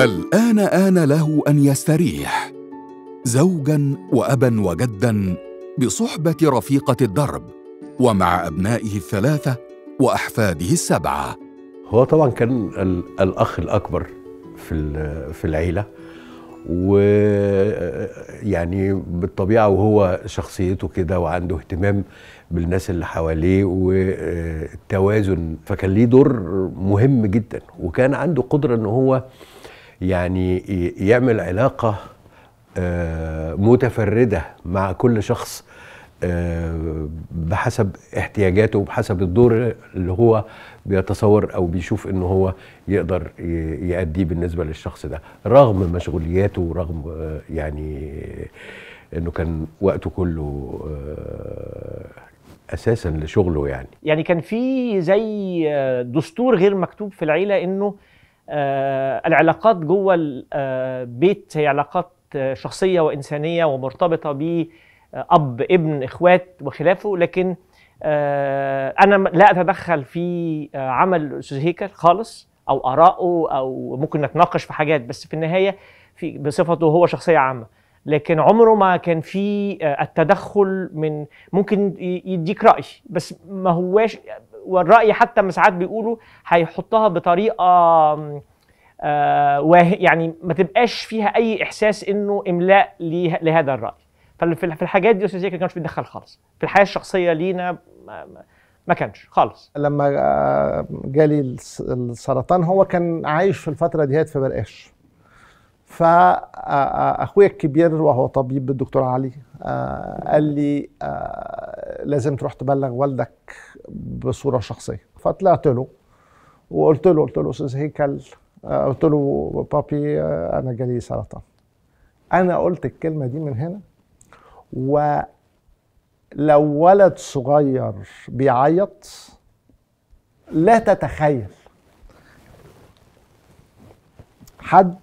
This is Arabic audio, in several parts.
الآن آن له أن يستريح زوجا وأبا وجدا بصحبة رفيقة الدرب ومع أبنائه الثلاثة وأحفاده السبعة هو طبعا كان الأخ الأكبر في في العيلة ويعني بالطبيعة وهو شخصيته كده وعنده اهتمام بالناس اللي حواليه والتوازن فكان ليه دور مهم جدا وكان عنده قدرة ان هو يعني يعمل علاقة آه، متفردة مع كل شخص آه، بحسب احتياجاته وبحسب الدور اللي هو بيتصور او بيشوف ان هو يقدر يأديه بالنسبه للشخص ده رغم مشغولياته ورغم آه، يعني انه كان وقته كله اساسا لشغله يعني يعني كان في زي دستور غير مكتوب في العيله انه آه، العلاقات جوه البيت آه، هي علاقات آه، شخصيه وانسانيه ومرتبطه باب ابن اخوات وخلافه لكن انا لا اتدخل في عمل الاستاذ هيكل خالص او ارائه او ممكن نتناقش في حاجات بس في النهايه في بصفته هو شخصيه عامه لكن عمره ما كان في التدخل من ممكن يديك راي بس ما هواش والرأي حتى ساعات بيقولوا هيحطها بطريقة آه يعني ما تبقاش فيها أي إحساس إنه إملاء لهذا الرأي في الحاجات دي أستاذ ما كانش بيتدخل خالص في الحياة الشخصية لينا ما كانش خالص لما آه، جالي السرطان هو كان عايش في الفترة ديت في برقاش فاخويا آه، آه، الكبير وهو طبيب الدكتور علي قال لي لازم تروح تبلغ والدك بصوره شخصيه فطلعت له وقلت له قلت له استاذ هيكل آه، قلت له بابي آه، انا جالي سرطان انا قلت الكلمه دي من هنا ولو ولد صغير بيعيط لا تتخيل حد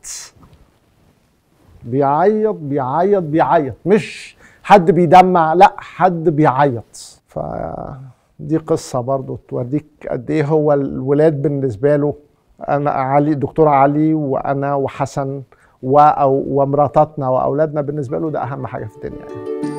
بيعيط بيعيط بيعيط مش حد بيدمع لا حد بيعيط فدي قصه برضو توريك قد ايه هو الولاد بالنسبه له انا علي دكتور علي وانا وحسن ومراتاتنا واولادنا بالنسبه له ده اهم حاجه في الدنيا يعني.